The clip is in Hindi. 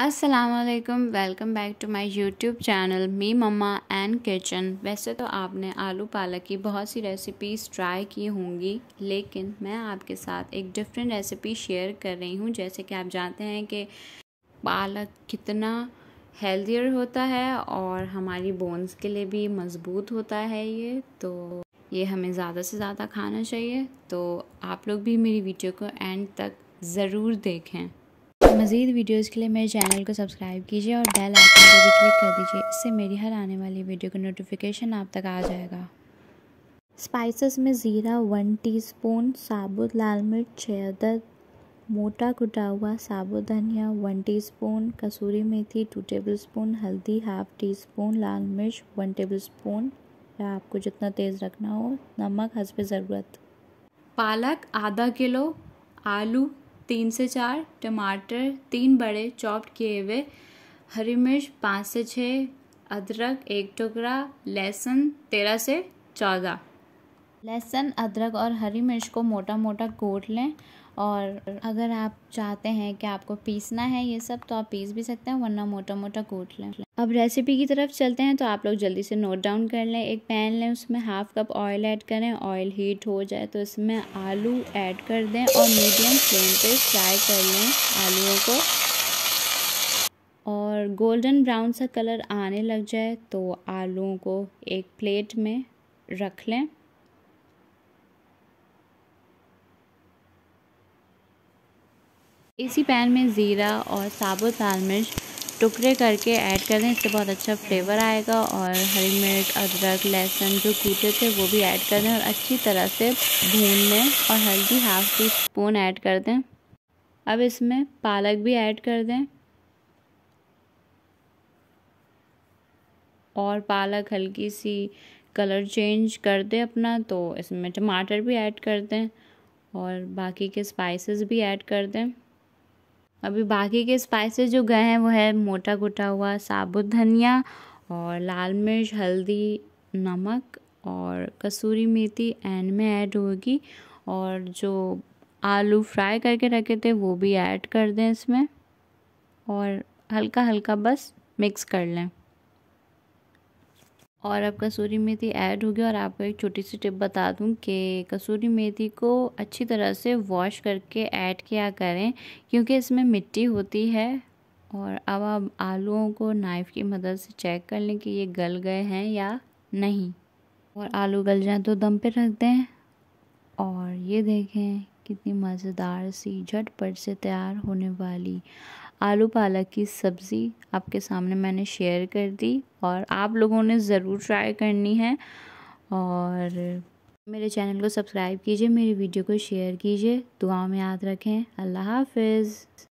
Aslam welcome back to my YouTube channel me mamma and kitchen वैसे तो आपने आलू पालक की बहुत सी रेसिपीज़ ट्राई की होंगी लेकिन मैं आपके साथ एक डिफरेंट रेसिपी शेयर कर रही हूँ जैसे कि आप जानते हैं कि पालक कितना हेल्दियर होता है और हमारी बोन्स के लिए भी मज़बूत होता है ये तो ये हमें ज़्यादा से ज़्यादा खाना चाहिए तो आप लोग भी मेरी वीडियो को एंड तक ज़रूर देखें मज़ीद वीडियोज़ के लिए मेरे चैनल को सब्सक्राइब कीजिए और बेल आइकन को भी क्लिक कर दीजिए इससे मेरी हर आने वाली वीडियो का नोटिफिकेशन आप तक आ जाएगा स्पाइसेस में ज़ीरा वन टीस्पून साबुत लाल मिर्च छः अदद मोटा कुटा हुआ साबुत धनिया वन टीस्पून कसूरी मेथी टू टेबलस्पून हल्दी हाफ़ टी स्पून लाल मिर्च वन टेबलस्पून या आपको जितना तेज़ रखना हो नमक हंसब ज़रूरत पालक आधा किलो आलू तीन से चार टमाटर तीन बड़े चॉप्ड किए हुए हरी मिर्च पाँच से छः अदरक एक टुकड़ा लहसुन तेरह से चौदह लहसुन अदरक और हरी मिर्च को मोटा मोटा कोट लें और अगर आप चाहते हैं कि आपको पीसना है ये सब तो आप पीस भी सकते हैं वरना मोटा मोटा कूट लें अब रेसिपी की तरफ चलते हैं तो आप लोग जल्दी से नोट डाउन कर लें एक पैन लें उसमें हाफ कप ऑयल ऐड करें ऑयल हीट हो जाए तो इसमें आलू ऐड कर दें और मीडियम फ्लेम पे फ्राई कर लें आलूओं को और गोल्डन ब्राउन सा कलर आने लग जाए तो आलूओं को एक प्लेट में रख लें इसी पैन में ज़ीरा और साबुत लाल मिर्च टुकड़े करके ऐड कर दें इससे बहुत अच्छा फ्लेवर आएगा और हरी मिर्च अदरक लहसुन जो कूटे थे वो भी ऐड कर दें और अच्छी तरह से भून लें और हल्दी हाफ टी स्पून ऐड कर दें अब इसमें पालक भी ऐड कर दें और पालक हल्की सी कलर चेंज कर दें अपना तो इसमें टमाटर भी ऐड कर दें और बाकी के स्पाइसेस भी ऐड कर दें अभी बाकी के स्पाइसेस जो गए हैं वो है मोटा कुटा हुआ साबुत धनिया और लाल मिर्च हल्दी नमक और कसूरी मेथी एंड में ऐड होगी और जो आलू फ्राई करके रखे थे वो भी ऐड कर दें इसमें और हल्का हल्का बस मिक्स कर लें और अब कसूरी मेथी ऐड हो गया और आपको एक छोटी सी टिप बता दूं कि कसूरी मेथी को अच्छी तरह से वॉश करके ऐड किया करें क्योंकि इसमें मिट्टी होती है और अब आप आलूओं को नाइफ़ की मदद से चेक कर लें कि ये गल गए हैं या नहीं और आलू गल जाएं तो दम पे रख दें और ये देखें कितनी मज़ेदार सी झटपट से तैयार होने वाली आलू पालक की सब्ज़ी आपके सामने मैंने शेयर कर दी और आप लोगों ने ज़रूर ट्राई करनी है और मेरे चैनल को सब्सक्राइब कीजिए मेरी वीडियो को शेयर कीजिए दुआ में याद रखें अल्लाह हाफिज़